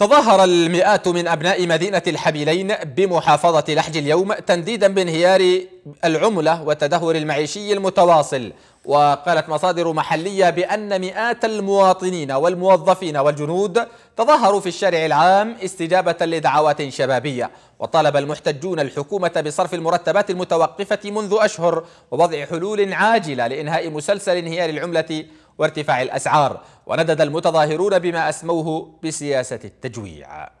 تظاهر المئات من أبناء مدينة الحبيلين بمحافظة لحج اليوم تنديدا بانهيار العملة والتدهور المعيشي المتواصل وقالت مصادر محلية بأن مئات المواطنين والموظفين والجنود تظاهروا في الشارع العام استجابة لدعوات شبابية وطالب المحتجون الحكومة بصرف المرتبات المتوقفة منذ أشهر ووضع حلول عاجلة لإنهاء مسلسل انهيار العملة وارتفاع الأسعار وندد المتظاهرون بما أسموه بسياسة التجويع